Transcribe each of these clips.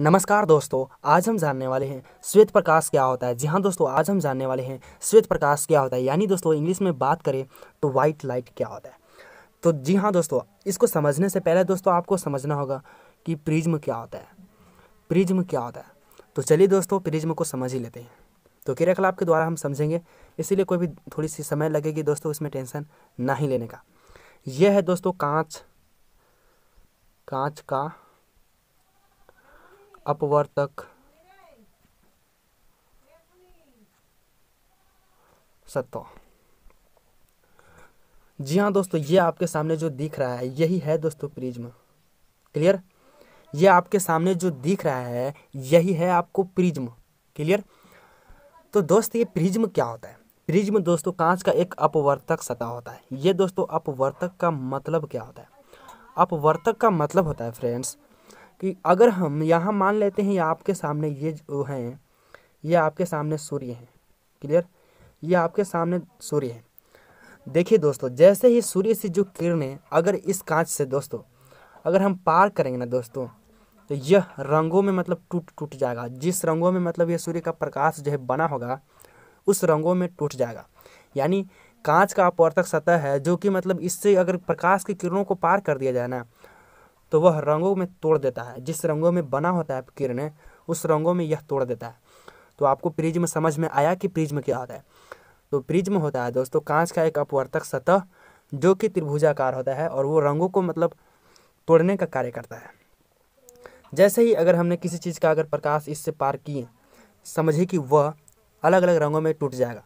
नमस्कार दोस्तों आज हम जानने वाले हैं श्वेत प्रकाश क्या होता है जी हाँ दोस्तों आज हम जानने वाले हैं श्वेत प्रकाश क्या होता है यानी दोस्तों इंग्लिश में बात करें तो वाइट लाइट क्या होता है तो जी हाँ दोस्तों इसको समझने से पहले दोस्तों आपको समझना होगा कि प्रिज्म क्या होता है प्रिज्म क्या होता है तो चलिए दोस्तों प्रिज्म को समझ ही लेते हैं तो क्रियाकलाप के द्वारा हम समझेंगे इसीलिए कोई भी थोड़ी सी समय लगेगी दोस्तों इसमें टेंशन ना ही लेने का यह है दोस्तों कांच कांच का अपवर्तक सत्व जी हाँ दोस्तों ये आपके सामने जो दिख रहा है यही है दोस्तों प्रिज्म क्लियर ये आपके सामने जो दिख रहा है यही है आपको प्रिज्म क्लियर तो दोस्त ये प्रिज्म क्या होता है प्रिज्म दोस्तों कांच का एक अपवर्तक सतह होता है ये दोस्तों अपवर्तक का मतलब क्या होता है अपवर्तक का मतलब होता है फ्रेंड्स कि अगर हम यहाँ मान लेते हैं आपके सामने ये जो हैं ये आपके सामने सूर्य हैं क्लियर ये आपके सामने सूर्य है देखिए दोस्तों जैसे ही सूर्य से जो किरणें अगर इस कांच से दोस्तों अगर हम पार करेंगे ना दोस्तों तो यह रंगों में मतलब टूट टूट जाएगा जिस रंगों में मतलब यह सूर्य का प्रकाश जो है बना होगा उस रंगों में टूट जाएगा यानी कांच का अपवर्तक सतह है जो कि मतलब इससे अगर प्रकाश की किरणों को पार कर दिया जाए ना तो वह रंगों में तोड़ देता है जिस रंगों में बना होता है किरणें उस रंगों में यह तोड़ देता है तो आपको प्रिज्म समझ में आया कि प्रिज्म क्या होता है तो प्रिज्म होता है दोस्तों कांच का एक अपवर्तक सतह जो कि त्रिभुजाकार होता है और वो रंगों को मतलब तोड़ने का कार्य करता है जैसे ही अगर हमने किसी चीज़ का अगर प्रकाश इससे पार किए समझे कि वह अलग अलग रंगों में टूट जाएगा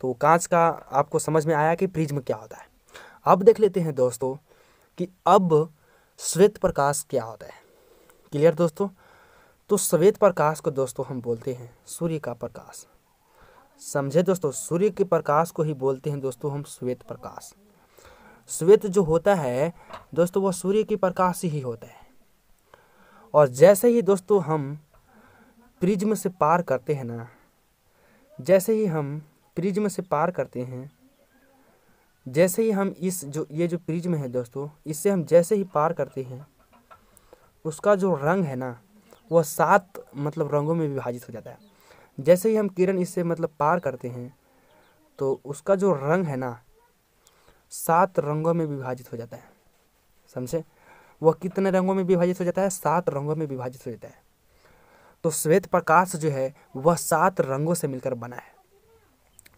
तो कांच का आपको समझ में आया कि प्रिज्म क्या होता है अब देख लेते हैं दोस्तों कि अब श्वेत प्रकाश क्या होता है क्लियर दोस्तों तो श्वेत प्रकाश को दोस्तों हम बोलते हैं सूर्य का प्रकाश समझे दोस्तों सूर्य के प्रकाश को ही बोलते हैं दोस्तों हम श्वेत प्रकाश श्वेत जो होता है दोस्तों वह सूर्य के प्रकाश ही होता है और जैसे ही दोस्तों हम प्रिज्म से पार करते हैं ना जैसे ही हम प्रिज्म से पार करते हैं जैसे ही हम इस जो ये जो में है दोस्तों इससे हम जैसे ही पार करते हैं उसका जो रंग है ना वह सात मतलब रंगों में विभाजित हो जाता है जैसे ही हम किरण इससे मतलब पार करते हैं तो उसका जो रंग है ना सात रंगों में विभाजित हो जाता है समझे वह कितने रंगों में विभाजित हो जाता है सात रंगों में विभाजित हो जाता है तो श्वेत प्रकाश जो है वह सात रंगों से मिलकर बना है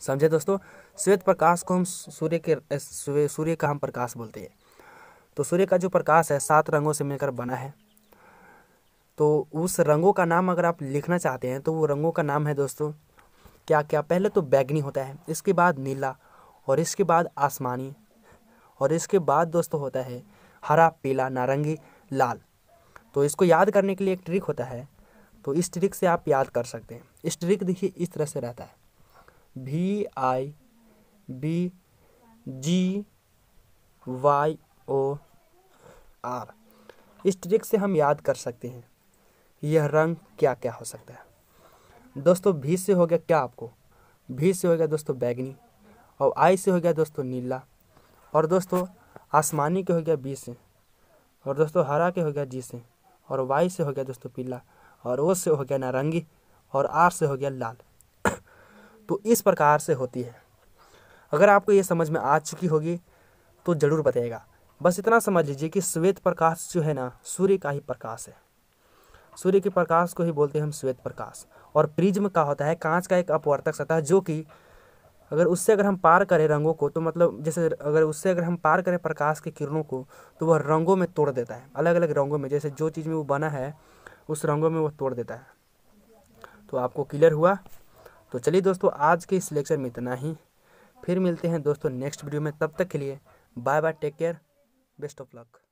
समझे दोस्तों श्वेत प्रकाश को हम सूर्य के सूर्य का हम प्रकाश बोलते हैं तो सूर्य का जो प्रकाश है सात रंगों से मिलकर बना है तो उस रंगों का नाम अगर आप लिखना चाहते हैं तो वो रंगों का नाम है दोस्तों क्या क्या पहले तो बैगनी होता है इसके बाद नीला और इसके बाद आसमानी और इसके बाद दोस्तों होता है हरा पीला नारंगी लाल तो इसको याद करने के लिए एक ट्रिक होता है तो इस ट्रिक से आप याद कर सकते हैं इस ट्रिक देखिए इस तरह से रहता है V I B G Y O R इस ट्रिक से हम याद कर सकते हैं यह रंग क्या क्या हो सकता है दोस्तों भी से हो गया क्या आपको भी से हो गया दोस्तों बैगनी और आई से हो गया दोस्तों नीला और दोस्तों आसमानी के हो गया बी से और दोस्तों हरा के हो गया जी से और वाई से हो गया दोस्तों पीला और ओ से हो गया नारंगी और आर से हो गया लाल तो इस प्रकार से होती है अगर आपको ये समझ में आ चुकी होगी तो ज़रूर बताइएगा बस इतना समझ लीजिए कि श्वेत प्रकाश जो है ना सूर्य का ही प्रकाश है सूर्य के प्रकाश को ही बोलते हैं हम श्वेत प्रकाश और प्रिज्म का होता है कांच का एक अपवर्तक सतह जो कि अगर उससे अगर हम पार करें रंगों को तो मतलब जैसे अगर उससे अगर हम पार करें प्रकाश के किरणों को तो वह रंगों में तोड़ देता है अलग अलग रंगों में जैसे जो चीज़ में वो बना है उस रंगों में वो तोड़ देता है तो आपको क्लियर हुआ तो चलिए दोस्तों आज के इस लेक्चर में इतना ही फिर मिलते हैं दोस्तों नेक्स्ट वीडियो में तब तक के लिए bye bye take care best of luck